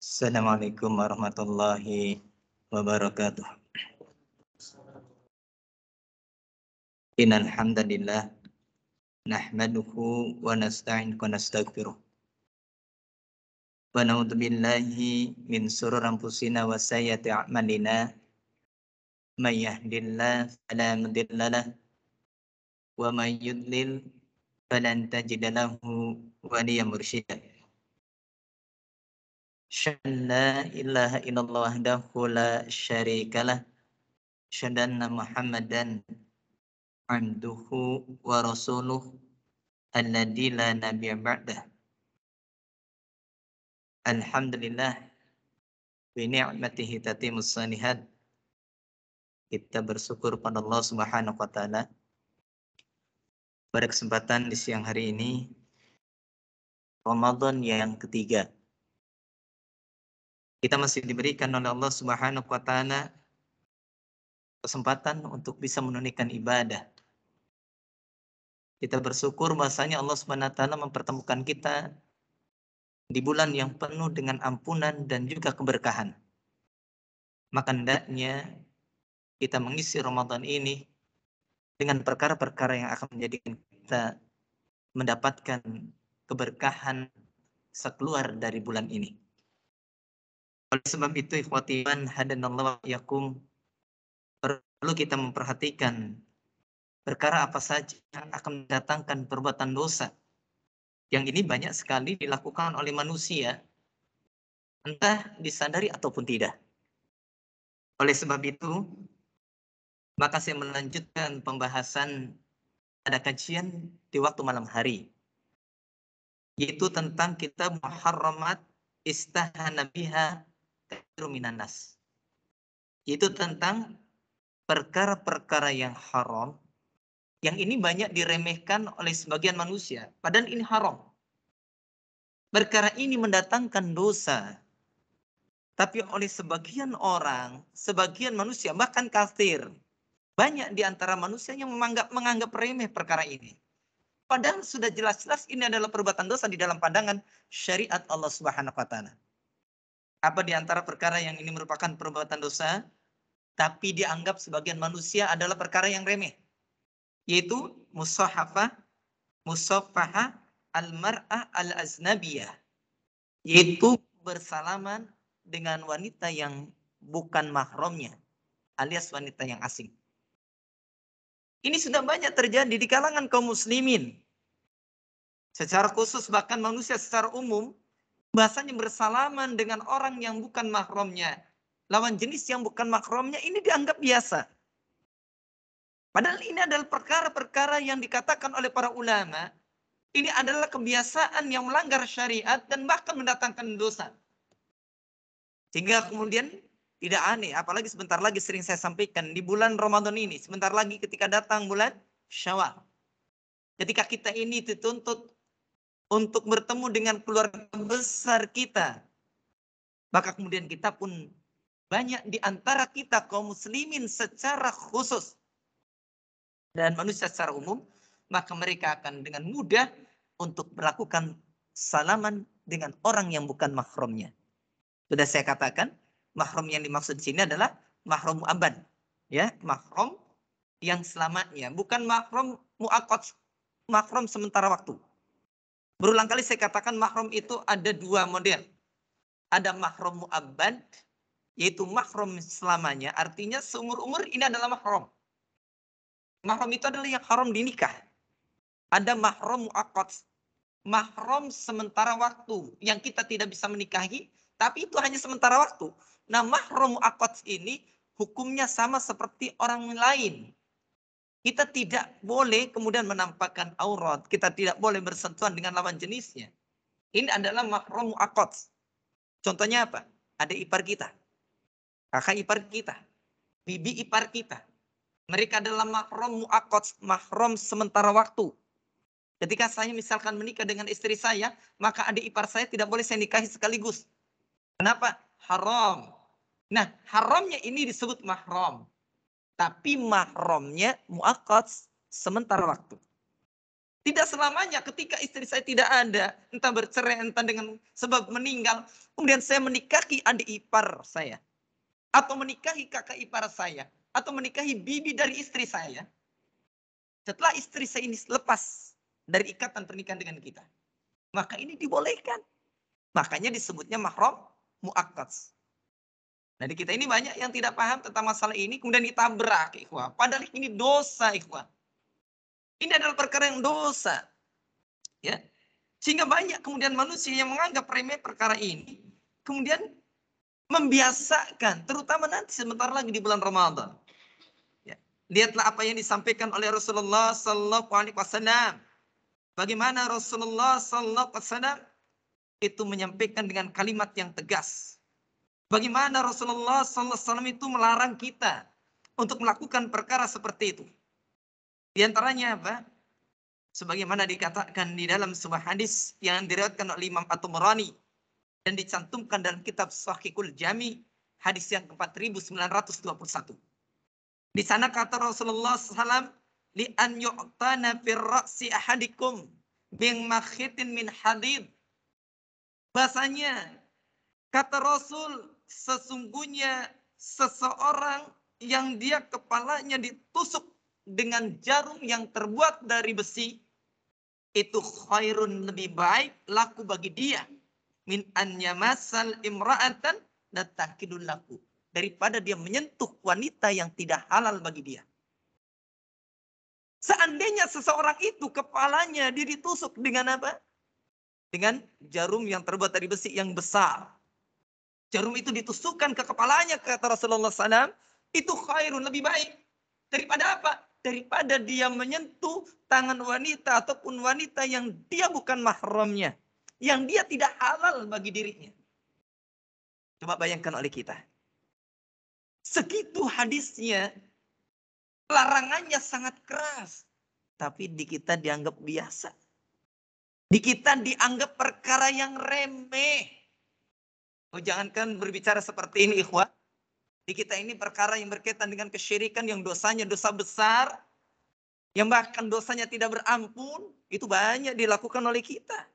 Assalamualaikum warahmatullahi wabarakatuh. Innal hamdalillah nahmaduhu wa nasta'inuhu wa nastaghfiruh. Wa na'udzu billahi min shururi anfusina wa sayyiati a'malina. May yahdihillahu fala mudilla lah wa may yudlil fala tajida lahu waliya mursyida. Shalla ilaha illallah wahdahu la lah. Shadanna Muhammadan abduhu wa rasuluh alladhi la nabiyya ba'dah. Alhamdulillah bi ni'matihi tatimus sanihat. Kita bersyukur pada Allah Subhanahu wa taala. Pada kesempatan di siang hari ini Ramadan yang ketiga kita masih diberikan oleh Allah Subhanahu wa taala kesempatan untuk bisa menunaikan ibadah. Kita bersyukur bahasanya Allah Subhanahu wa taala mempertemukan kita di bulan yang penuh dengan ampunan dan juga keberkahan. Maka hendaknya kita mengisi Ramadan ini dengan perkara-perkara yang akan menjadikan kita mendapatkan keberkahan sekeluar dari bulan ini. Oleh sebab itu ikhwatiman hadanallahu yakum perlu kita memperhatikan perkara apa saja yang akan mendatangkan perbuatan dosa. Yang ini banyak sekali dilakukan oleh manusia entah disadari ataupun tidak. Oleh sebab itu, maka saya melanjutkan pembahasan pada kajian di waktu malam hari yaitu tentang kitab Muharramat istahana biha minanas. Itu tentang perkara-perkara yang haram yang ini banyak diremehkan oleh sebagian manusia padahal ini haram. Perkara ini mendatangkan dosa. Tapi oleh sebagian orang, sebagian manusia bahkan kafir, banyak di antara manusia yang menganggap menganggap remeh perkara ini. Padahal sudah jelas-jelas ini adalah perbuatan dosa di dalam pandangan syariat Allah Subhanahu wa taala apa di antara perkara yang ini merupakan perbuatan dosa, tapi dianggap sebagian manusia adalah perkara yang remeh, yaitu musahafa, musafaha, al-mar'a al-aznabiyah, yaitu bersalaman dengan wanita yang bukan mahramnya, alias wanita yang asing. Ini sudah banyak terjadi di kalangan kaum muslimin. Secara khusus bahkan manusia secara umum Bahasanya bersalaman dengan orang yang bukan mahramnya. Lawan jenis yang bukan mahramnya ini dianggap biasa. Padahal ini adalah perkara-perkara yang dikatakan oleh para ulama. Ini adalah kebiasaan yang melanggar syariat dan bahkan mendatangkan dosa. Sehingga kemudian tidak aneh, apalagi sebentar lagi sering saya sampaikan di bulan Ramadan ini, sebentar lagi ketika datang bulan Syawal. Ketika kita ini dituntut untuk bertemu dengan keluarga besar kita. Maka kemudian kita pun banyak di antara kita kaum muslimin secara khusus dan manusia secara umum, maka mereka akan dengan mudah untuk melakukan salaman dengan orang yang bukan mahramnya. Sudah saya katakan, mahram yang dimaksud di sini adalah mahram abad, ya, mahram yang selamanya, bukan mahram muakot, mahram sementara waktu. Berulang kali saya katakan mahrum itu ada dua model. Ada mahrum mu'abban, yaitu mahrum selamanya. Artinya seumur-umur ini adalah mahrum. Mahrum itu adalah yang haram dinikah. Ada mahrum mu'akot, Mahrum sementara waktu yang kita tidak bisa menikahi, tapi itu hanya sementara waktu. Nah mahrum mu'akot ini hukumnya sama seperti orang lain kita tidak boleh kemudian menampakkan aurat. Kita tidak boleh bersentuhan dengan lawan jenisnya. Ini adalah makromu muakot. Contohnya apa? Ada ipar kita. Kakak ipar kita. Bibi ipar kita. Mereka adalah mahram mu'akot, mahram sementara waktu. Ketika saya misalkan menikah dengan istri saya, maka adik ipar saya tidak boleh saya nikahi sekaligus. Kenapa? Haram. Nah, haramnya ini disebut mahram. Tapi mahramnya muakot sementara waktu. Tidak selamanya ketika istri saya tidak ada, entah bercerai, entah dengan sebab meninggal, kemudian saya menikahi adik ipar saya, atau menikahi kakak ipar saya, atau menikahi bibi dari istri saya. Setelah istri saya ini lepas dari ikatan pernikahan dengan kita, maka ini dibolehkan. Makanya disebutnya mahram muakkad. Jadi kita ini banyak yang tidak paham tentang masalah ini kemudian ditabrak, ikhwah. Padahal ini dosa, ikhwah. Ini adalah perkara yang dosa. Ya. Sehingga banyak kemudian manusia yang menganggap remeh perkara ini, kemudian membiasakan, terutama nanti sebentar lagi di bulan Ramadan. Ya. Lihatlah apa yang disampaikan oleh Rasulullah sallallahu alaihi wasallam. Bagaimana Rasulullah sallallahu alaihi wasallam itu menyampaikan dengan kalimat yang tegas Bagaimana Rasulullah SAW itu melarang kita untuk melakukan perkara seperti itu? Di antaranya apa? Sebagaimana dikatakan di dalam sebuah hadis yang diriwayatkan oleh Imam at dan dicantumkan dalam kitab Sahihul Jami hadis yang 4921. Di sana kata Rasulullah SAW, li an yu'tana fir ra'si ahadikum bing makhitin min hadid. Bahasanya kata Rasul sesungguhnya seseorang yang dia kepalanya ditusuk dengan jarum yang terbuat dari besi itu khairun lebih baik laku bagi dia min an yamasal imra'atan natakidun laku daripada dia menyentuh wanita yang tidak halal bagi dia. Seandainya seseorang itu kepalanya dia ditusuk dengan apa? Dengan jarum yang terbuat dari besi yang besar jarum itu ditusukkan ke kepalanya kata Rasulullah SAW itu khairun lebih baik daripada apa daripada dia menyentuh tangan wanita ataupun wanita yang dia bukan mahramnya yang dia tidak halal bagi dirinya coba bayangkan oleh kita segitu hadisnya larangannya sangat keras tapi di kita dianggap biasa di kita dianggap perkara yang remeh Oh, jangankan berbicara seperti ini, ikhwah. Di kita ini perkara yang berkaitan dengan kesyirikan yang dosanya dosa besar, yang bahkan dosanya tidak berampun, itu banyak dilakukan oleh kita.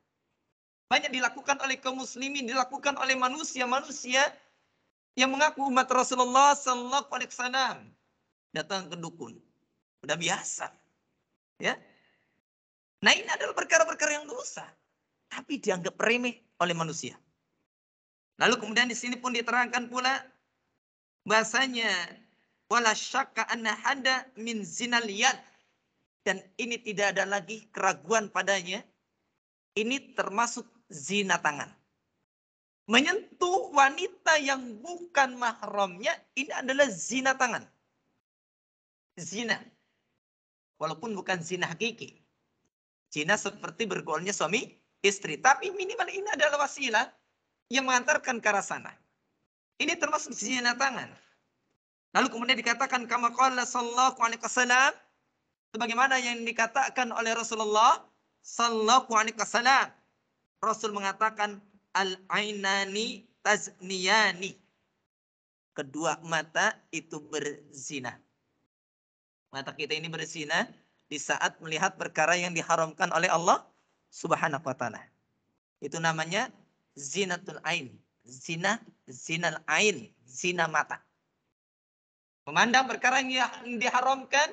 Banyak dilakukan oleh kaum muslimin, dilakukan oleh manusia-manusia yang mengaku umat Rasulullah sallallahu alaihi wasallam. Datang ke dukun. Udah biasa. Ya. Nah, ini adalah perkara-perkara yang dosa, tapi dianggap remeh oleh manusia. Lalu kemudian di sini pun diterangkan pula bahasanya wala syakka anna hada min zinal yad dan ini tidak ada lagi keraguan padanya. Ini termasuk zina tangan. Menyentuh wanita yang bukan mahramnya ini adalah zina tangan. Zina. Walaupun bukan zina hakiki. Zina seperti bergolnya suami istri. Tapi minimal ini adalah wasilah yang mengantarkan ke arah sana. Ini termasuk zina tangan. Lalu kemudian dikatakan kama qala sallallahu alaihi wasallam sebagaimana yang dikatakan oleh Rasulullah sallallahu alaihi wasallam. Rasul mengatakan al-ainani tazniyani. Kedua mata itu berzina. Mata kita ini berzina di saat melihat perkara yang diharamkan oleh Allah Subhanahu wa taala. Itu namanya zinatul ain. Zina, zinal ain, zina mata. Memandang perkara yang diharamkan,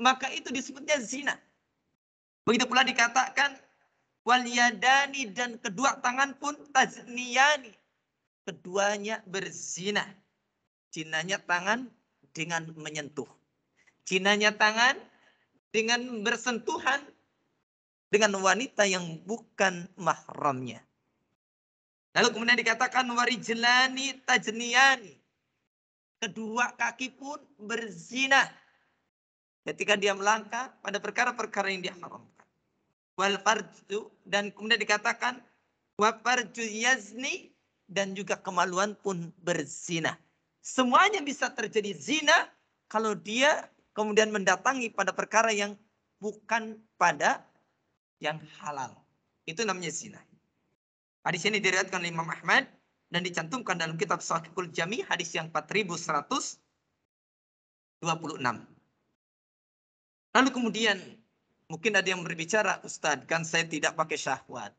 maka itu disebutnya zina. Begitu pula dikatakan wal yadani dan kedua tangan pun tazniyani. Keduanya berzina. Zinanya tangan dengan menyentuh. Zinanya tangan dengan bersentuhan dengan wanita yang bukan mahramnya. Lalu kemudian dikatakan warijlani tajniyani. Kedua kaki pun berzina. Ketika dia melangkah pada perkara-perkara yang diharamkan. Wal farju dan kemudian dikatakan wa farju yazni dan juga kemaluan pun berzina. Semuanya bisa terjadi zina kalau dia kemudian mendatangi pada perkara yang bukan pada yang halal. Itu namanya zina. Hadis ini diriwayatkan oleh Imam Ahmad dan dicantumkan dalam kitab Sahihul Jami hadis yang 4126. Lalu kemudian mungkin ada yang berbicara, Ustadz kan saya tidak pakai syahwat.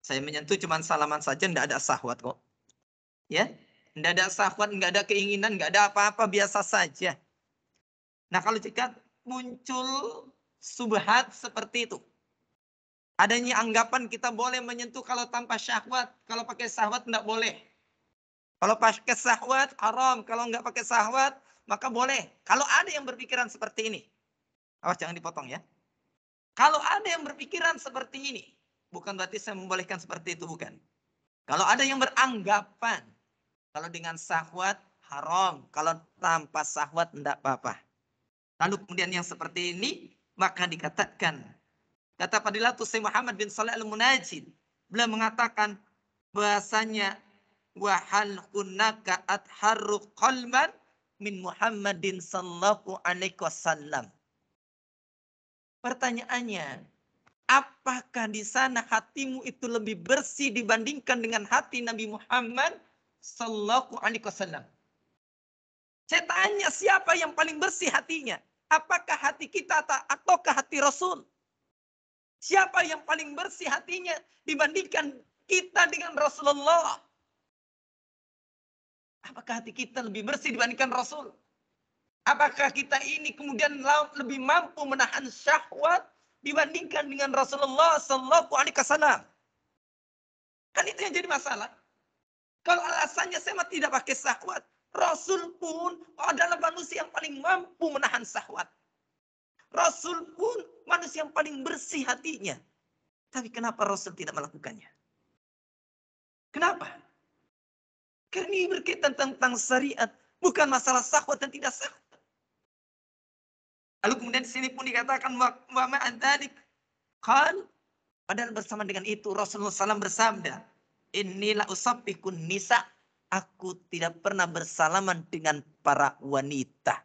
Saya menyentuh cuma salaman saja, tidak ada syahwat kok. Ya, tidak ada syahwat, tidak ada keinginan, tidak ada apa-apa, biasa saja. Nah kalau jika muncul subhat seperti itu, Adanya anggapan kita boleh menyentuh kalau tanpa syahwat. Kalau pakai syahwat tidak boleh. Kalau pakai syahwat haram. Kalau nggak pakai syahwat maka boleh. Kalau ada yang berpikiran seperti ini. Awas jangan dipotong ya. Kalau ada yang berpikiran seperti ini. Bukan berarti saya membolehkan seperti itu. Bukan. Kalau ada yang beranggapan. Kalau dengan syahwat haram. Kalau tanpa syahwat tidak apa-apa. Lalu kemudian yang seperti ini. Maka dikatakan Kata Fadilah Syekh Muhammad bin Salih Al-Munajid. Beliau mengatakan bahasanya wahal kunaka atharru qalman min Muhammadin sallallahu alaihi wasallam. Pertanyaannya, apakah di sana hatimu itu lebih bersih dibandingkan dengan hati Nabi Muhammad sallallahu alaihi wasallam? Saya tanya siapa yang paling bersih hatinya? Apakah hati kita ataukah hati Rasul? Siapa yang paling bersih hatinya dibandingkan kita dengan Rasulullah? Apakah hati kita lebih bersih dibandingkan Rasul? Apakah kita ini kemudian lebih mampu menahan syahwat dibandingkan dengan Rasulullah Sallallahu Alaihi Wasallam? Kan itu yang jadi masalah. Kalau alasannya saya tidak pakai syahwat, Rasul pun adalah manusia yang paling mampu menahan syahwat. Rasul pun manusia yang paling bersih hatinya. Tapi kenapa Rasul tidak melakukannya? Kenapa? Karena ini berkaitan tentang syariat, bukan masalah sahwat dan tidak sahwat. Lalu kemudian di sini pun dikatakan wa ma'adzalik qal padahal bersama dengan itu Rasulullah SAW bersabda, "Inilah usabikun nisa." Aku tidak pernah bersalaman dengan para wanita.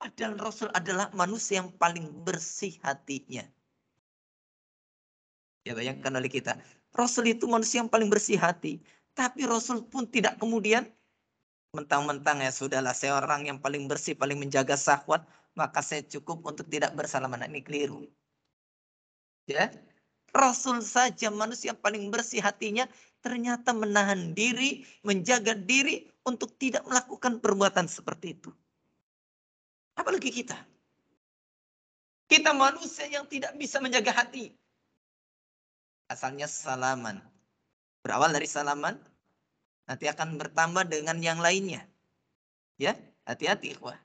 Padahal Rasul adalah manusia yang paling bersih hatinya. Ya bayangkan oleh kita. Rasul itu manusia yang paling bersih hati. Tapi Rasul pun tidak kemudian mentang-mentang ya sudahlah saya orang yang paling bersih, paling menjaga sahwat, maka saya cukup untuk tidak bersalaman. Ini keliru. Ya. Rasul saja manusia yang paling bersih hatinya ternyata menahan diri, menjaga diri untuk tidak melakukan perbuatan seperti itu. Apalagi kita. Kita manusia yang tidak bisa menjaga hati. Asalnya salaman. Berawal dari salaman, nanti akan bertambah dengan yang lainnya. Ya, hati-hati ikhwah.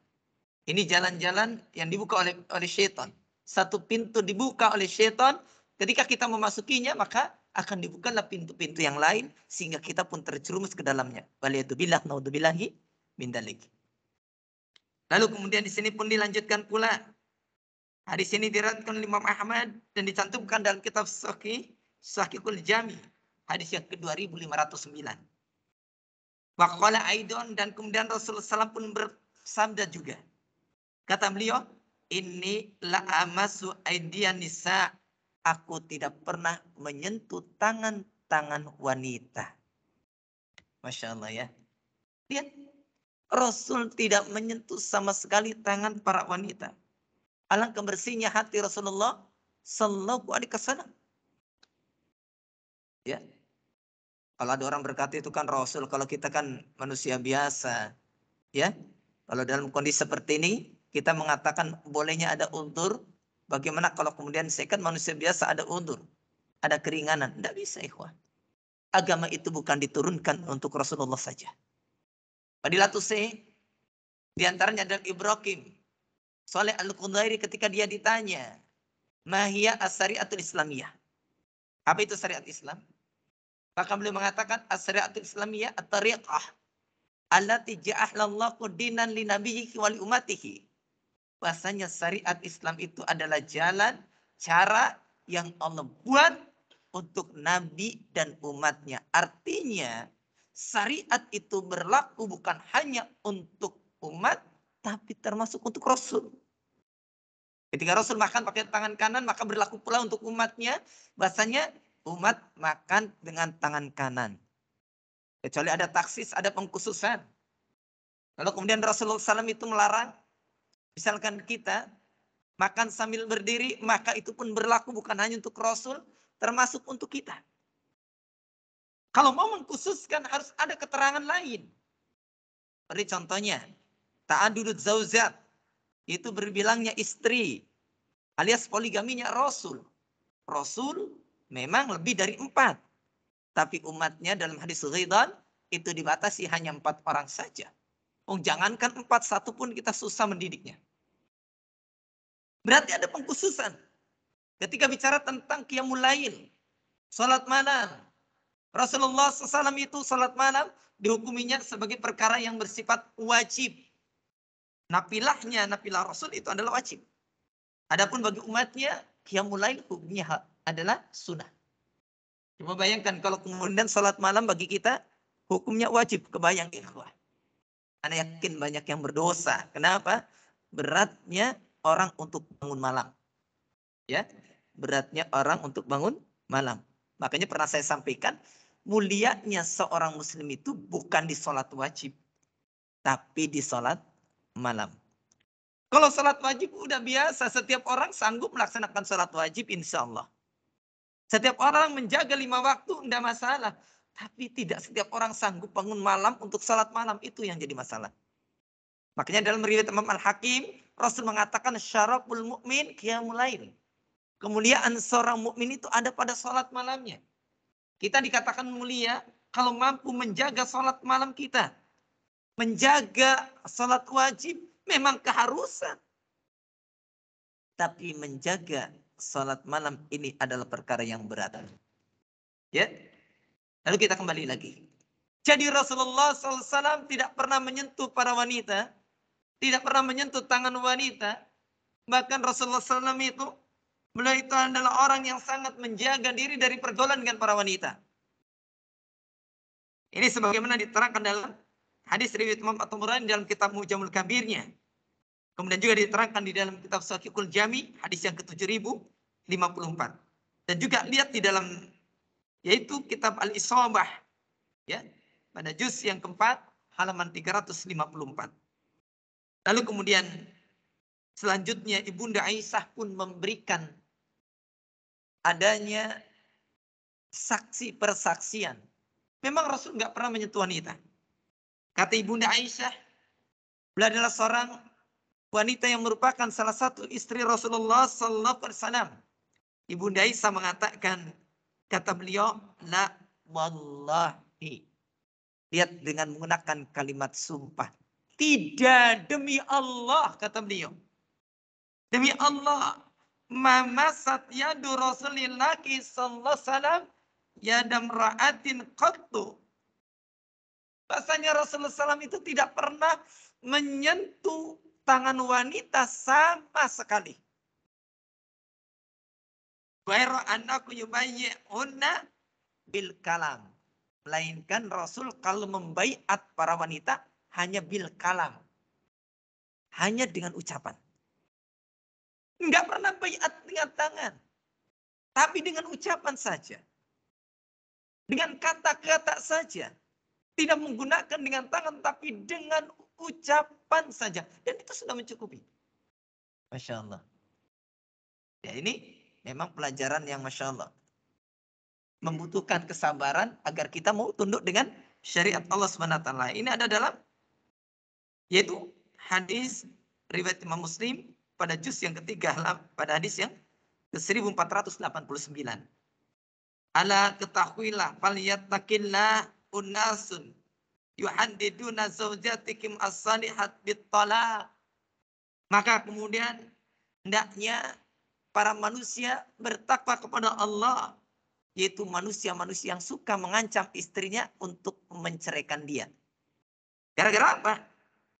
Ini jalan-jalan yang dibuka oleh oleh syaitan. Satu pintu dibuka oleh syaitan, ketika kita memasukinya maka akan dibukalah pintu-pintu yang lain sehingga kita pun terjerumus ke dalamnya. Waliyatubillah naudzubillahi min dalik. Lalu kemudian di sini pun dilanjutkan pula. Hadis nah, ini diratkan Imam Ahmad dan dicantumkan dalam kitab Sahih Sahihul Jami, hadis yang ke-2509. Waqala Aidon dan kemudian Rasulullah SAW pun bersabda juga. Kata beliau, ini la amasu aidian nisa. Aku tidak pernah menyentuh tangan-tangan wanita. Masya Allah ya. Lihat Rasul tidak menyentuh sama sekali tangan para wanita. Alangkah bersihnya hati Rasulullah Sallallahu Alaihi Wasallam. Ya, kalau ada orang berkata itu kan Rasul, kalau kita kan manusia biasa, ya. Kalau dalam kondisi seperti ini, kita mengatakan bolehnya ada undur. Bagaimana kalau kemudian saya kan manusia biasa ada undur, ada keringanan? Tidak bisa, ikhwan. Agama itu bukan diturunkan untuk Rasulullah saja Fadilatul Syekh di antaranya adalah Ibrahim. Soleh Al-Qudairi ketika dia ditanya, Mahia as sariatul Islamiyah. Apa itu syariat Islam? Maka beliau mengatakan as sariatul Islamiyah at-tariqah allati ja'alallahu dinan li nabiyhi wali umatihi. Bahasanya syariat Islam itu adalah jalan, cara yang Allah buat untuk nabi dan umatnya. Artinya syariat itu berlaku bukan hanya untuk umat, tapi termasuk untuk Rasul. Ketika Rasul makan pakai tangan kanan, maka berlaku pula untuk umatnya. Bahasanya umat makan dengan tangan kanan. Kecuali ada taksis, ada pengkhususan. Lalu kemudian Rasulullah SAW itu melarang. Misalkan kita makan sambil berdiri, maka itu pun berlaku bukan hanya untuk Rasul, termasuk untuk kita. Kalau mau mengkhususkan harus ada keterangan lain. Seperti contohnya, ta'adudud zauzat. Itu berbilangnya istri. Alias poligaminya Rasul. Rasul memang lebih dari empat. Tapi umatnya dalam hadis Ghaidan itu dibatasi hanya empat orang saja. Oh, jangankan empat, satu pun kita susah mendidiknya. Berarti ada pengkhususan. Ketika bicara tentang qiyamul lail, salat malam, Rasulullah SAW itu salat malam dihukuminya sebagai perkara yang bersifat wajib. Napilahnya, napilah Rasul itu adalah wajib. Adapun bagi umatnya, yang mulai hukumnya adalah sunnah. Coba bayangkan kalau kemudian salat malam bagi kita hukumnya wajib, kebayang ikhwah. Ya Anda yakin banyak yang berdosa. Kenapa? Beratnya orang untuk bangun malam. Ya, beratnya orang untuk bangun malam. Makanya pernah saya sampaikan mulianya seorang muslim itu bukan di sholat wajib, tapi di sholat malam. Kalau sholat wajib udah biasa, setiap orang sanggup melaksanakan sholat wajib insya Allah. Setiap orang menjaga lima waktu, enggak masalah. Tapi tidak setiap orang sanggup bangun malam untuk sholat malam. Itu yang jadi masalah. Makanya dalam riwayat Imam Al-Hakim, Rasul mengatakan syarabul mu'min kiamulail. Kemuliaan seorang mukmin itu ada pada sholat malamnya. Kita dikatakan mulia kalau mampu menjaga sholat malam kita. Menjaga sholat wajib memang keharusan. Tapi menjaga sholat malam ini adalah perkara yang berat. Ya, Lalu kita kembali lagi. Jadi Rasulullah SAW tidak pernah menyentuh para wanita. Tidak pernah menyentuh tangan wanita. Bahkan Rasulullah SAW itu Beliau itu adalah orang yang sangat menjaga diri dari pergolan dengan para wanita. Ini sebagaimana diterangkan dalam hadis riwayat Imam at dalam kitab Mujamul Kabirnya. Kemudian juga diterangkan di dalam kitab Sahihul Jami hadis yang ke-7054. Dan juga lihat di dalam yaitu kitab Al-Isabah ya pada juz yang keempat halaman 354. Lalu kemudian selanjutnya Ibunda Aisyah pun memberikan adanya saksi persaksian. Memang Rasul nggak pernah menyentuh wanita. Kata Ibunda Aisyah, beliau adalah seorang wanita yang merupakan salah satu istri Rasulullah sallallahu alaihi wasallam. Ibunda Aisyah mengatakan kata beliau, "La wallahi." Lihat dengan menggunakan kalimat sumpah. Tidak demi Allah kata beliau. Demi Allah mamasat yadu rasulillahi sallallahu salam yadam ra'atin qattu. Bahasanya Rasulullah Sallam itu tidak pernah menyentuh tangan wanita sama sekali. Wairu anakku unna bil kalam. Melainkan Rasul kalau membaiat para wanita hanya bil kalam. Hanya dengan ucapan. Enggak pernah bayat dengan tangan. Tapi dengan ucapan saja. Dengan kata-kata saja. Tidak menggunakan dengan tangan, tapi dengan ucapan saja. Dan itu sudah mencukupi. Masya Allah. Ya ini memang pelajaran yang Masya Allah. Membutuhkan kesabaran agar kita mau tunduk dengan syariat Allah SWT. Ini ada dalam yaitu hadis riwayat Imam Muslim pada juz yang ketiga pada hadis yang ke 1489. Ala ketahuilah falyattaqillah unasun yuhandiduna zaujatikum as-salihat Maka kemudian hendaknya para manusia bertakwa kepada Allah yaitu manusia-manusia yang suka mengancam istrinya untuk menceraikan dia. Gara-gara apa?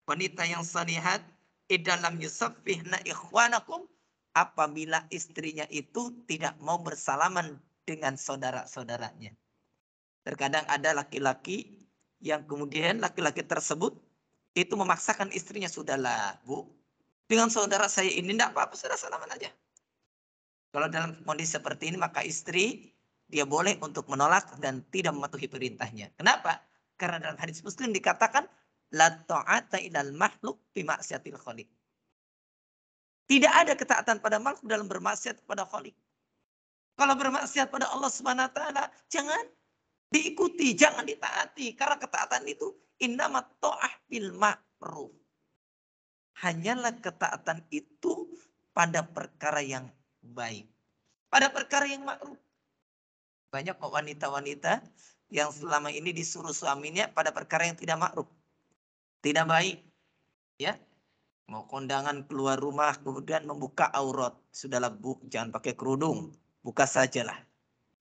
Wanita yang salihat Idalam yusabbihna ikhwanakum apabila istrinya itu tidak mau bersalaman dengan saudara-saudaranya. Terkadang ada laki-laki yang kemudian laki-laki tersebut itu memaksakan istrinya sudahlah bu dengan saudara saya ini tidak apa-apa sudah salaman aja. Kalau dalam kondisi seperti ini maka istri dia boleh untuk menolak dan tidak mematuhi perintahnya. Kenapa? Karena dalam hadis Muslim dikatakan la ta'ata ilal makhluk bimaksiatil khaliq. Tidak ada ketaatan pada makhluk dalam bermaksiat kepada khaliq. Kalau bermaksiat pada Allah Subhanahu wa taala, jangan diikuti, jangan ditaati karena ketaatan itu innamat ta'ah bil ma'ruf. Hanyalah ketaatan itu pada perkara yang baik. Pada perkara yang ma'ruf. Banyak kok wanita-wanita yang selama ini disuruh suaminya pada perkara yang tidak ma'ruf tidak baik ya mau kondangan keluar rumah kemudian membuka aurat sudahlah bu jangan pakai kerudung buka sajalah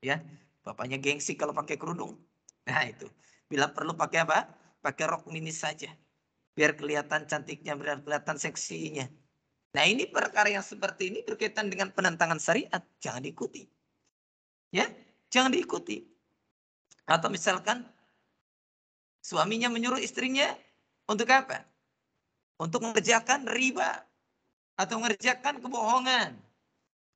ya bapaknya gengsi kalau pakai kerudung nah itu bila perlu pakai apa pakai rok mini saja biar kelihatan cantiknya biar kelihatan seksinya nah ini perkara yang seperti ini berkaitan dengan penentangan syariat jangan diikuti ya jangan diikuti atau misalkan suaminya menyuruh istrinya untuk apa? Untuk mengerjakan riba atau mengerjakan kebohongan.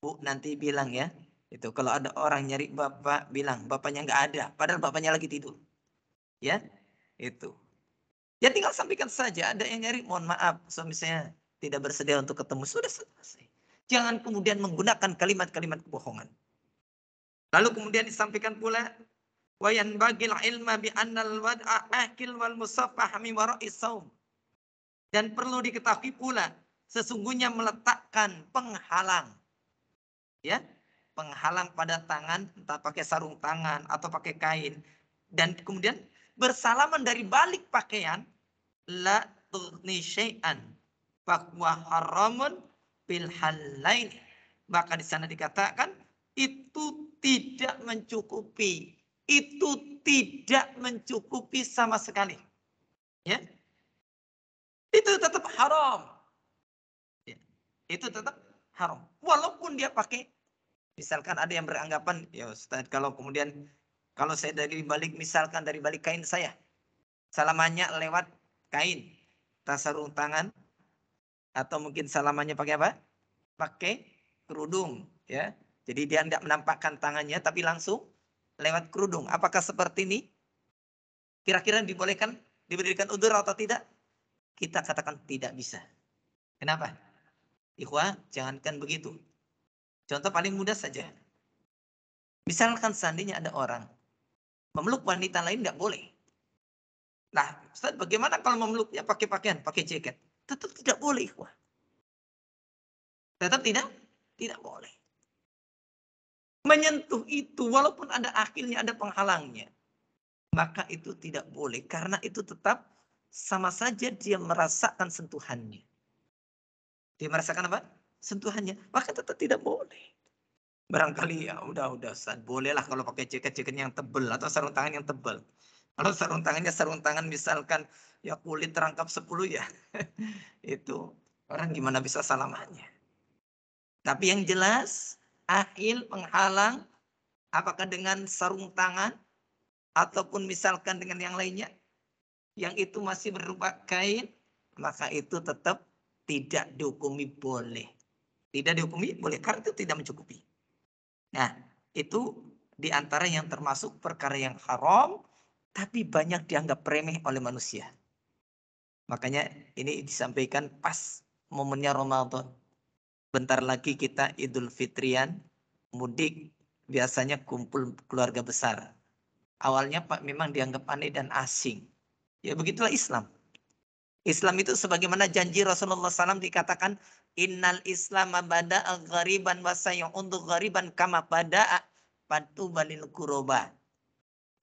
Bu nanti bilang ya, itu kalau ada orang nyari bapak bilang bapaknya nggak ada, padahal bapaknya lagi tidur. Ya, itu. Ya tinggal sampaikan saja ada yang nyari, mohon maaf suami saya tidak bersedia untuk ketemu, sudah selesai. Jangan kemudian menggunakan kalimat-kalimat kebohongan. Lalu kemudian disampaikan pula Wa yanbagil ilma bi annal wad'a akil wal musaffah min Dan perlu diketahui pula sesungguhnya meletakkan penghalang. Ya, penghalang pada tangan entah pakai sarung tangan atau pakai kain dan kemudian bersalaman dari balik pakaian la tughni syai'an bahwa haramun bil halain maka di sana dikatakan itu tidak mencukupi itu tidak mencukupi sama sekali. Ya. Itu tetap haram. Ya. Itu tetap haram. Walaupun dia pakai misalkan ada yang beranggapan ya Ustaz kalau kemudian kalau saya dari balik misalkan dari balik kain saya salamannya lewat kain tasarung tangan atau mungkin salamannya pakai apa? Pakai kerudung ya. Jadi dia tidak menampakkan tangannya tapi langsung lewat kerudung. Apakah seperti ini? Kira-kira dibolehkan diberikan udur atau tidak? Kita katakan tidak bisa. Kenapa? Ikhwah, jangankan begitu. Contoh paling mudah saja. Misalkan seandainya ada orang memeluk wanita lain nggak boleh. Nah, Ustaz bagaimana kalau memeluknya pakai pakaian, pakai jaket? Tetap tidak boleh, ikhwah. Tetap tidak? Tidak boleh menyentuh itu walaupun ada akhirnya ada penghalangnya maka itu tidak boleh karena itu tetap sama saja dia merasakan sentuhannya dia merasakan apa sentuhannya maka tetap tidak boleh barangkali ya udah udah saat bolehlah kalau pakai jaket-jaket yang tebel atau sarung tangan yang tebel kalau sarung tangannya sarung tangan misalkan ya kulit terangkap sepuluh ya itu orang gimana bisa salamannya tapi yang jelas ahil menghalang apakah dengan sarung tangan ataupun misalkan dengan yang lainnya yang itu masih berupa kain maka itu tetap tidak dihukumi boleh tidak dihukumi boleh karena itu tidak mencukupi nah itu diantara yang termasuk perkara yang haram tapi banyak dianggap remeh oleh manusia makanya ini disampaikan pas momennya Ramadan Bentar lagi kita Idul Fitrian, mudik, biasanya kumpul keluarga besar. Awalnya Pak memang dianggap aneh dan asing. Ya begitulah Islam. Islam itu sebagaimana janji Rasulullah SAW dikatakan Innal Islam abada al ghariban yang untuk ghariban kama pada patu balil kuroba.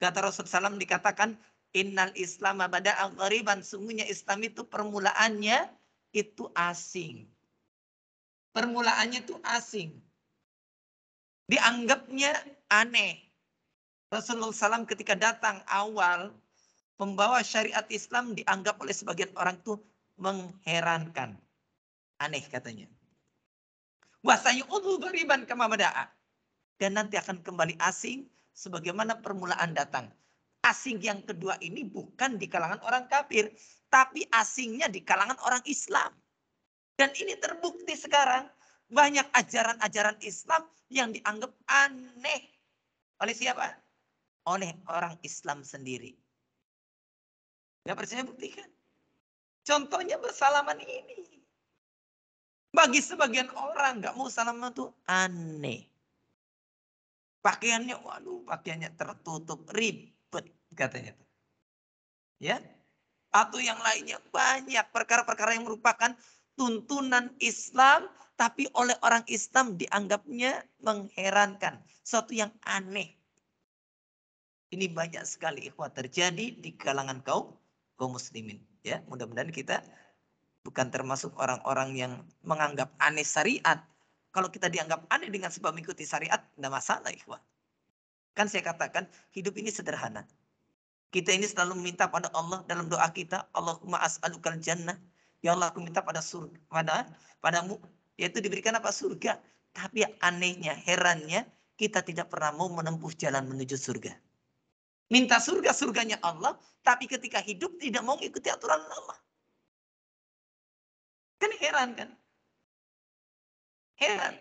Kata Rasulullah SAW dikatakan Innal Islam abada al ghariban sungguhnya Islam itu permulaannya itu asing permulaannya itu asing. Dianggapnya aneh. Rasulullah SAW ketika datang awal pembawa syariat Islam dianggap oleh sebagian orang itu mengherankan. Aneh katanya. kamamada'a. Dan nanti akan kembali asing sebagaimana permulaan datang. Asing yang kedua ini bukan di kalangan orang kafir, tapi asingnya di kalangan orang Islam. Dan ini terbukti sekarang banyak ajaran-ajaran Islam yang dianggap aneh oleh siapa? Oleh orang Islam sendiri. Gak percaya buktikan. Contohnya bersalaman ini. Bagi sebagian orang gak mau salaman itu aneh. Pakaiannya, waduh, pakaiannya tertutup, ribet katanya. Ya, atau yang lainnya banyak perkara-perkara yang merupakan tuntunan Islam tapi oleh orang Islam dianggapnya mengherankan, suatu yang aneh. Ini banyak sekali ikhwah terjadi di kalangan kaum kaum muslimin, ya. Mudah-mudahan kita bukan termasuk orang-orang yang menganggap aneh syariat. Kalau kita dianggap aneh dengan sebab mengikuti syariat, tidak masalah ikhwah. Kan saya katakan hidup ini sederhana. Kita ini selalu meminta pada Allah dalam doa kita, Allahumma as'alukal jannah Ya Allah aku minta pada surga pada padamu yaitu diberikan apa surga. Tapi anehnya, herannya kita tidak pernah mau menempuh jalan menuju surga. Minta surga surganya Allah, tapi ketika hidup tidak mau ikuti aturan Allah. Kan heran kan? Heran.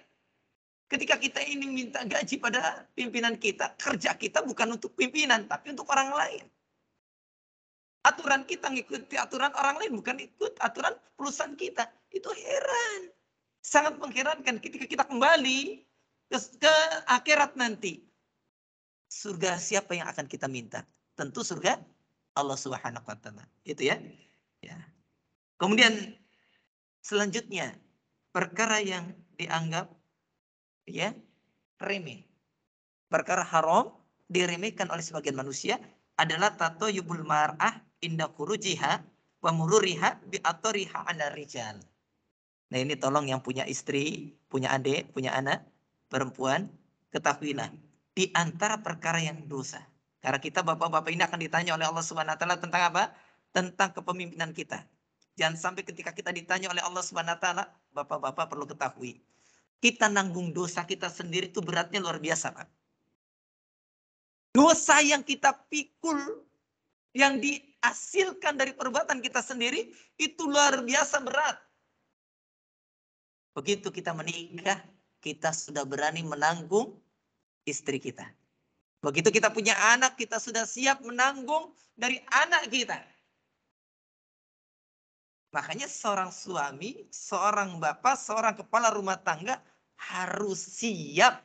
Ketika kita ingin minta gaji pada pimpinan kita, kerja kita bukan untuk pimpinan, tapi untuk orang lain. Aturan kita ngikuti aturan orang lain, bukan ikut aturan perusahaan kita. Itu heran. Sangat mengherankan ketika kita kembali ke, ke akhirat nanti. Surga siapa yang akan kita minta? Tentu surga Allah Subhanahu wa taala. Itu ya. Ya. Kemudian selanjutnya perkara yang dianggap ya remeh. Perkara haram diremehkan oleh sebagian manusia adalah tato yubul mar'ah inda kurujiha wa mururiha bi atoriha ala rijal. Nah ini tolong yang punya istri, punya adik, punya anak, perempuan, ketahuilah di antara perkara yang dosa. Karena kita bapak-bapak ini akan ditanya oleh Allah Subhanahu wa taala tentang apa? Tentang kepemimpinan kita. Jangan sampai ketika kita ditanya oleh Allah Subhanahu wa taala, bapak-bapak perlu ketahui, kita nanggung dosa kita sendiri itu beratnya luar biasa, Pak. Dosa yang kita pikul yang di hasilkan dari perbuatan kita sendiri itu luar biasa berat. Begitu kita menikah, kita sudah berani menanggung istri kita. Begitu kita punya anak, kita sudah siap menanggung dari anak kita. Makanya seorang suami, seorang bapak, seorang kepala rumah tangga harus siap.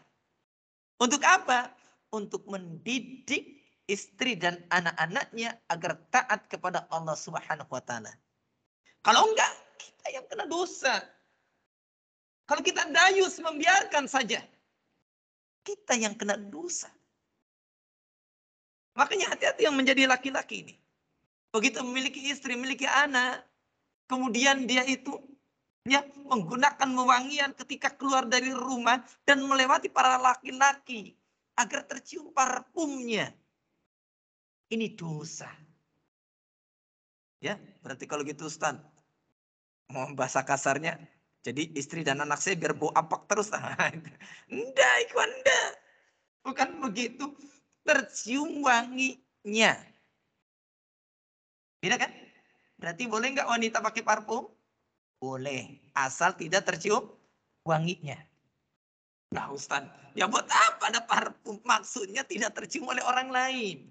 Untuk apa? Untuk mendidik istri dan anak-anaknya agar taat kepada Allah Subhanahu wa taala. Kalau enggak, kita yang kena dosa. Kalau kita dayus membiarkan saja, kita yang kena dosa. Makanya hati-hati yang menjadi laki-laki ini. Begitu memiliki istri, memiliki anak, kemudian dia itu ya menggunakan mewangian ketika keluar dari rumah dan melewati para laki-laki agar tercium parfumnya ini dosa. Ya, berarti kalau gitu Ustaz, mau bahasa kasarnya, jadi istri dan anak saya biar bau apak terus. Enggak, ikhwan, enggak. Bukan begitu. Tercium wanginya. Beda kan? Berarti boleh nggak wanita pakai parfum? Boleh. Asal tidak tercium wanginya. Nah Ustaz, ya buat apa ada parfum? Maksudnya tidak tercium oleh orang lain.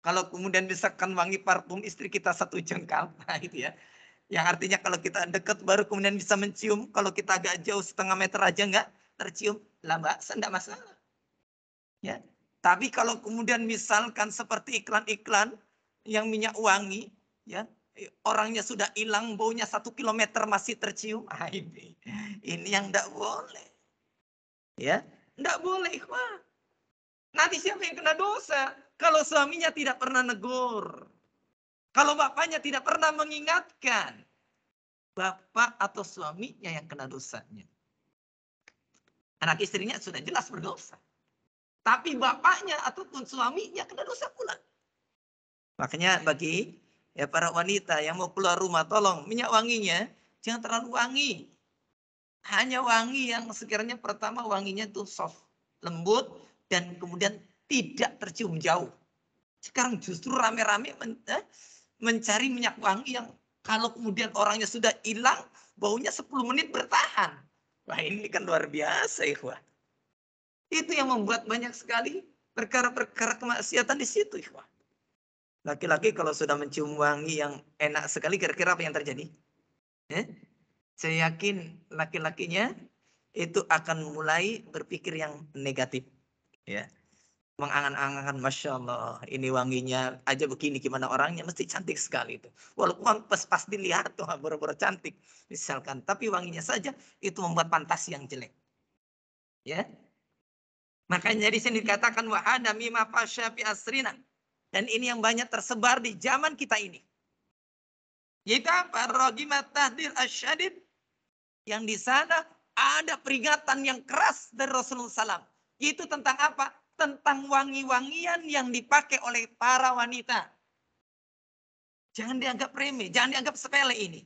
Kalau kemudian misalkan wangi parfum istri kita satu jengkal, nah itu ya. Yang artinya kalau kita dekat baru kemudian bisa mencium, kalau kita agak jauh setengah meter aja nggak tercium, lah mbak, enggak masalah. Ya, tapi kalau kemudian misalkan seperti iklan-iklan yang minyak wangi, ya orangnya sudah hilang, baunya satu kilometer masih tercium. Ah, ini, ini yang tidak boleh. Ya, tidak boleh, wah Nanti siapa yang kena dosa? Kalau suaminya tidak pernah negur, kalau bapaknya tidak pernah mengingatkan, bapak atau suaminya yang kena dosanya. Anak istrinya sudah jelas berdosa. Tapi bapaknya ataupun suaminya kena dosa pula. Makanya bagi ya para wanita yang mau keluar rumah, tolong minyak wanginya jangan terlalu wangi. Hanya wangi yang sekiranya pertama wanginya itu soft, lembut, dan kemudian tidak tercium jauh. Sekarang justru rame-rame men eh, mencari minyak wangi yang kalau kemudian orangnya sudah hilang, baunya 10 menit bertahan. Wah ini kan luar biasa, ikhwah. Itu yang membuat banyak sekali perkara-perkara kemaksiatan di situ, Laki-laki kalau sudah mencium wangi yang enak sekali, kira-kira apa yang terjadi? Eh? Saya yakin laki-lakinya itu akan mulai berpikir yang negatif. Ya mengangan-angan masya Allah ini wanginya aja begini gimana orangnya mesti cantik sekali itu walaupun pas pas dilihat tuh boro-boro cantik misalkan tapi wanginya saja itu membuat pantas yang jelek ya makanya di sini dikatakan wa ada mima fasyafi asrina dan ini yang banyak tersebar di zaman kita ini yaitu apa rogimat tahdir asyadid yang di sana ada peringatan yang keras dari Rasulullah SAW yaitu tentang apa tentang wangi-wangian yang dipakai oleh para wanita. Jangan dianggap remeh, jangan dianggap sepele ini.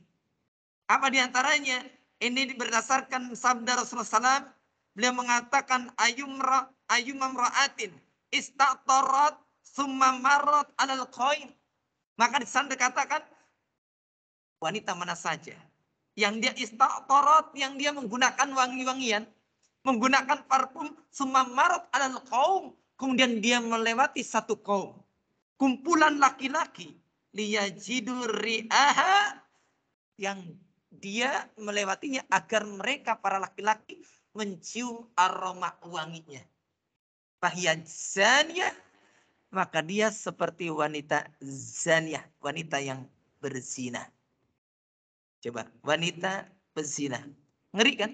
Apa diantaranya? Ini berdasarkan sabda Rasulullah SAW. Beliau mengatakan ayumra ayumamraatin istaqtarat summa marot alal koin. Maka di sana dikatakan wanita mana saja yang dia istaqtarat, yang dia menggunakan wangi-wangian, menggunakan parfum semamarat ala kaum. Kemudian dia melewati satu kaum. Kumpulan laki-laki. Liyajidu ri'aha. Yang dia melewatinya agar mereka para laki-laki mencium aroma wanginya. Fahiyanzaniyah. Maka dia seperti wanita zaniyah. Wanita yang berzina. Coba, wanita berzina. Ngeri kan?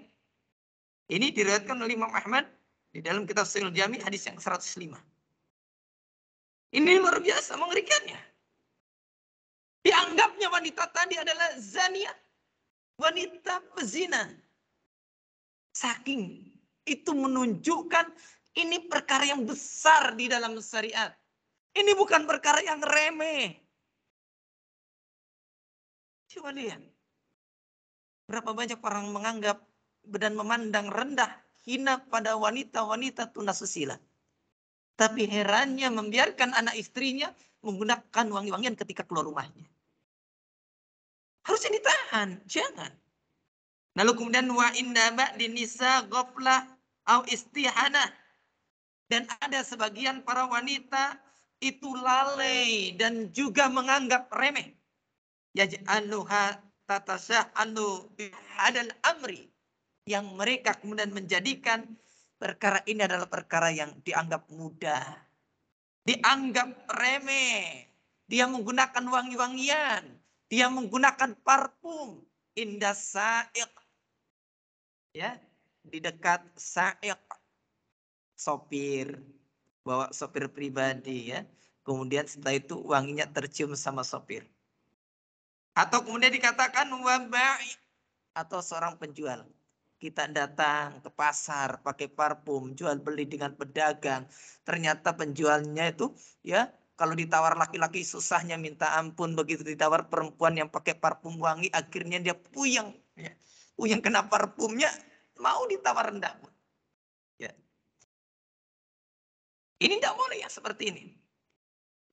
Ini diriwayatkan oleh Imam Ahmad di dalam kitab Sahih Jami hadis yang 105. Ini luar biasa mengerikannya. Dianggapnya wanita tadi adalah zania, wanita pezina. Saking itu menunjukkan ini perkara yang besar di dalam syariat. Ini bukan perkara yang remeh. Coba lihat. Berapa banyak orang menganggap dan memandang rendah hina pada wanita-wanita tunas tunasusila. Tapi herannya membiarkan anak istrinya menggunakan wangi-wangian ketika keluar rumahnya. Harusnya ditahan, jangan. Lalu kemudian wa inna ba'di dinisa au istihana. Dan ada sebagian para wanita itu lalai dan juga menganggap remeh. Ya tatasah anu hadal amri yang mereka kemudian menjadikan perkara ini adalah perkara yang dianggap mudah, dianggap remeh. Dia menggunakan wangi-wangian, dia menggunakan parfum indah sa'iq. Ya, di dekat sa'iq sopir, bawa sopir pribadi ya. Kemudian setelah itu wanginya tercium sama sopir. Atau kemudian dikatakan wabai atau seorang penjual kita datang ke pasar pakai parfum jual beli dengan pedagang ternyata penjualnya itu ya kalau ditawar laki-laki susahnya minta ampun begitu ditawar perempuan yang pakai parfum wangi akhirnya dia puyeng ya. puyeng kena parfumnya mau ditawar rendah pun ya ini tidak boleh ya seperti ini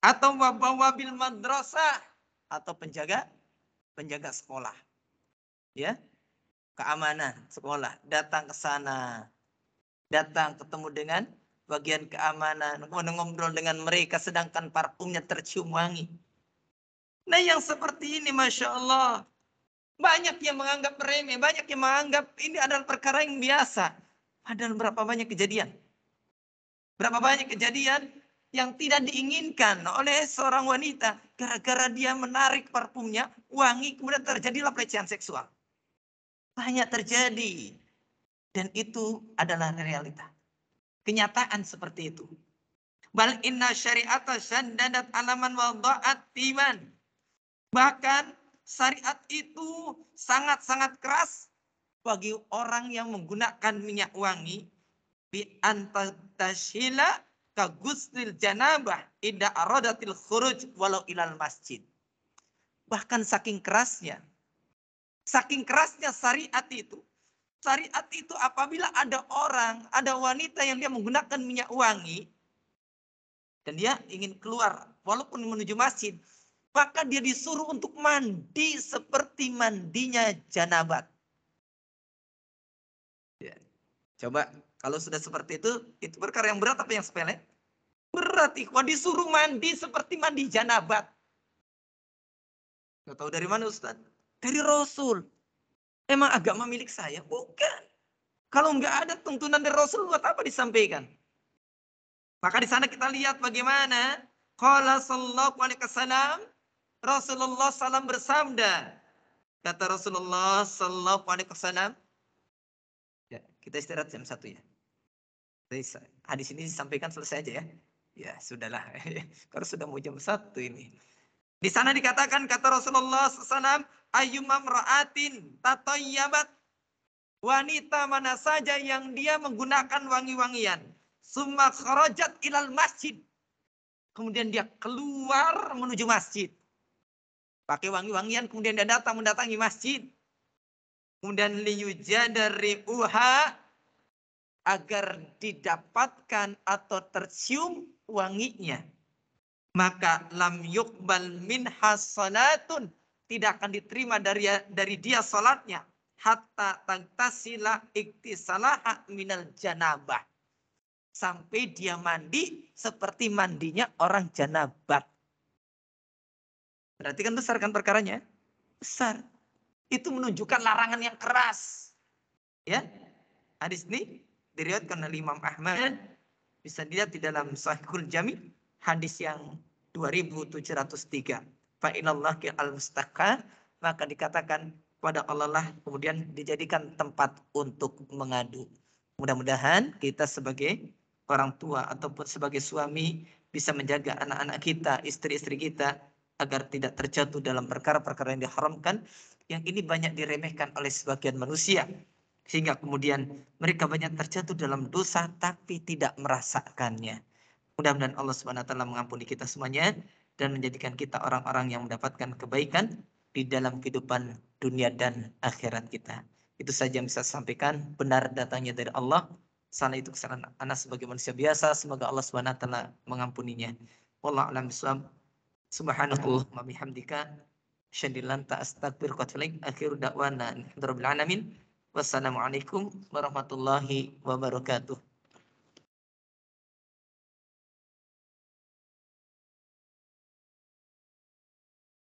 atau bawa wabil madrasah atau penjaga penjaga sekolah ya keamanan sekolah, datang ke sana, datang ketemu dengan bagian keamanan, ngobrol dengan mereka sedangkan parfumnya tercium wangi. Nah yang seperti ini Masya Allah. Banyak yang menganggap remeh, banyak yang menganggap ini adalah perkara yang biasa. Padahal berapa banyak kejadian. Berapa banyak kejadian yang tidak diinginkan oleh seorang wanita. Gara-gara dia menarik parfumnya, wangi, kemudian terjadilah pelecehan seksual banyak terjadi. Dan itu adalah realita. Kenyataan seperti itu. Bal inna syariat syandadat alaman wada'at timan. Bahkan syariat itu sangat-sangat keras bagi orang yang menggunakan minyak wangi bi antatashila ka janabah inda aradatil khuruj walau ilal masjid. Bahkan saking kerasnya Saking kerasnya syariat itu. Syariat itu apabila ada orang, ada wanita yang dia menggunakan minyak wangi. Dan dia ingin keluar, walaupun menuju masjid. Maka dia disuruh untuk mandi seperti mandinya janabat. Ya. Coba kalau sudah seperti itu, itu perkara yang berat apa yang sepele? Berat ikhwan disuruh mandi seperti mandi janabat. Gak tahu dari mana Ustaz? Dari Rasul. Emang agama milik saya? Bukan. Kalau nggak ada tuntunan dari Rasul, buat apa disampaikan? Maka di sana kita lihat bagaimana Qala sallallahu alaihi wasallam Rasulullah salam bersabda. Kata Rasulullah Sallallahu Alaihi Wasallam. Ya, kita istirahat jam satu ya. Hadis ini disampaikan selesai aja ya. Ya, sudahlah. Karena sudah mau jam satu ini. Di sana dikatakan kata Rasulullah SAW, ayyumam ra'atin tatoyyabat Wanita mana saja yang dia menggunakan wangi-wangian. Summa kharajat ilal masjid. Kemudian dia keluar menuju masjid. Pakai wangi-wangian kemudian dia datang mendatangi masjid. Kemudian liyuja dari uha agar didapatkan atau tersium wanginya maka lam yukbal min hasanatun tidak akan diterima dari dari dia salatnya hatta tagtasila iktisalah minal janabah sampai dia mandi seperti mandinya orang janabat berarti kan besar kan perkaranya besar itu menunjukkan larangan yang keras ya hadis ini diriwayatkan oleh Imam Ahmad bisa dilihat di dalam Sahihul Jami hadis yang 2703. Fa'inallahi al-mustaqa, maka dikatakan pada Allah lah kemudian dijadikan tempat untuk mengadu. Mudah-mudahan kita sebagai orang tua ataupun sebagai suami bisa menjaga anak-anak kita, istri-istri kita agar tidak terjatuh dalam perkara-perkara yang diharamkan yang ini banyak diremehkan oleh sebagian manusia sehingga kemudian mereka banyak terjatuh dalam dosa tapi tidak merasakannya. Mudah-mudahan Allah Subhanahu wa taala mengampuni kita semuanya dan menjadikan kita orang-orang yang mendapatkan kebaikan di dalam kehidupan dunia dan akhirat kita. Itu saja yang bisa saya sampaikan. Benar datangnya dari Allah. Sana itu kesalahan anak sebagai manusia biasa. Semoga Allah Subhanahu wa taala mengampuninya. Wallahu a'lam Subhanallah. wa bihamdika syadilan ta astagfirullah wa akhir da'wana alhamdulillahi alamin. Wassalamualaikum warahmatullahi wabarakatuh.